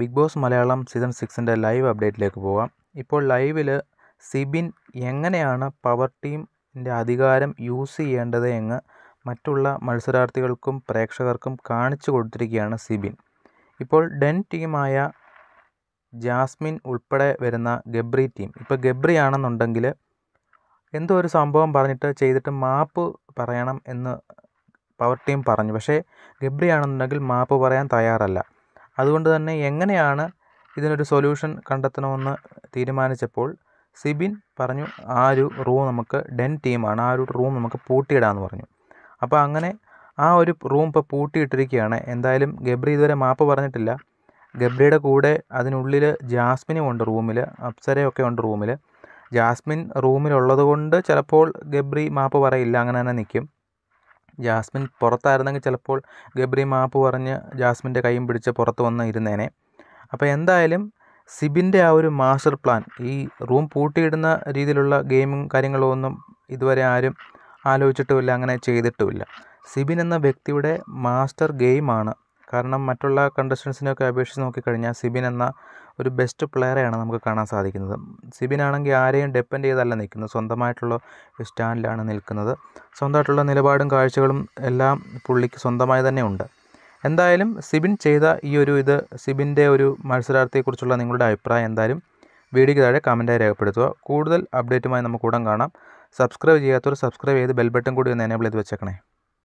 big Boss Malayalam season സിക്സിൻ്റെ live അപ്ഡേറ്റിലേക്ക് പോകാം ഇപ്പോൾ ലൈവിൽ സിബിൻ എങ്ങനെയാണ് പവർ ടീമിൻ്റെ അധികാരം യൂസ് ചെയ്യേണ്ടത് എന്ന് മറ്റുള്ള മത്സരാർത്ഥികൾക്കും പ്രേക്ഷകർക്കും കാണിച്ചു കൊടുത്തിരിക്കുകയാണ് സിബിൻ ഇപ്പോൾ ഡെൻ ടീമായ ജാസ്മിൻ ഉൾപ്പെടെ വരുന്ന ഗബ്രി ടീം ഇപ്പോൾ ഗബ്രി ആണെന്നുണ്ടെങ്കിൽ എന്തോ ഒരു സംഭവം പറഞ്ഞിട്ട് ചെയ്തിട്ട് മാപ്പ് പറയണം എന്ന് പവർ ടീം പറഞ്ഞു പക്ഷേ ഗബ്രി ആണെന്നുണ്ടെങ്കിൽ മാപ്പ് പറയാൻ തയ്യാറല്ല അതുകൊണ്ട് തന്നെ എങ്ങനെയാണ് ഇതിനൊരു സൊല്യൂഷൻ കണ്ടെത്തണമെന്ന് തീരുമാനിച്ചപ്പോൾ സിബിൻ പറഞ്ഞു ആ ഒരു റൂം നമുക്ക് ഡെൻ ടീമാണ് ആ ഒരു റൂം നമുക്ക് പൂട്ടിയിടാമെന്ന് പറഞ്ഞു അപ്പോൾ അങ്ങനെ ആ ഒരു റൂം ഇപ്പോൾ പൂട്ടിയിട്ടിരിക്കുകയാണ് എന്തായാലും ഗബ്രി ഇതുവരെ മാപ്പ് പറഞ്ഞിട്ടില്ല ഗബ്രിയുടെ കൂടെ അതിനുള്ളിൽ ജാസ്മിനും ഉണ്ട് റൂമിൽ അപ്സരയൊക്കെ ഉണ്ട് റൂമിൽ ജാസ്മിൻ റൂമിലുള്ളത് കൊണ്ട് ചിലപ്പോൾ ഗബ്രി മാപ്പ് പറയില്ല അങ്ങനെ തന്നെ നിൽക്കും ജാസ്മിൻ പുറത്തായിരുന്നെങ്കിൽ ചിലപ്പോൾ ഗബ്രി മാപ്പ് പറഞ്ഞ് ജാസ്മിൻ്റെ കൈയും പിടിച്ച് പുറത്ത് വന്ന് ഇരുന്നേനെ അപ്പോൾ എന്തായാലും സിബിൻ്റെ ആ ഒരു മാസ്റ്റർ പ്ലാൻ ഈ റൂം പൂട്ടിയിടുന്ന രീതിയിലുള്ള ഗെയിമും കാര്യങ്ങളും ഒന്നും ഇതുവരെ ആരും ആലോചിച്ചിട്ടുമില്ല അങ്ങനെ ചെയ്തിട്ടുമില്ല സിബിൻ എന്ന വ്യക്തിയുടെ മാസ്റ്റർ ഗെയിമാണ് കാരണം മറ്റുള്ള കണ്ടസ്റ്റൻസിനെയൊക്കെ അപേക്ഷിച്ച് നോക്കിക്കഴിഞ്ഞാൽ സിബിൻ എന്ന ഒരു ബെസ്റ്റ് പ്ലെയറെയാണ് നമുക്ക് കാണാൻ സാധിക്കുന്നത് സിബിൻ ആണെങ്കിൽ ആരെയും ഡിപ്പെൻഡ് ചെയ്തല്ല നിൽക്കുന്നത് സ്വന്തമായിട്ടുള്ള ഒരു സ്റ്റാൻഡിലാണ് നിൽക്കുന്നത് സ്വന്തമായിട്ടുള്ള നിലപാടും കാഴ്ചകളും എല്ലാം പുള്ളിക്ക് സ്വന്തമായി തന്നെ ഉണ്ട് എന്തായാലും സിബിൻ ചെയ്ത ഈ ഒരു ഇത് സിബിൻ്റെ ഒരു മത്സരാർത്ഥിയെക്കുറിച്ചുള്ള നിങ്ങളുടെ അഭിപ്രായം എന്തായാലും വീഡിയോയ്ക്ക് താഴെ കമൻറ്റായി രേഖപ്പെടുത്തുക കൂടുതൽ അപ്ഡേറ്റുമായി നമുക്ക് ഉടൻ കാണാം സബ്സ്ക്രൈബ് ചെയ്യാത്തവർ സബ്സ്ക്രൈബ് ചെയ്ത് ബെൽ ബട്ടൺ കൂടി ഒന്ന് എനേബിൾ ചെയ്ത് വെച്ചേക്കണേ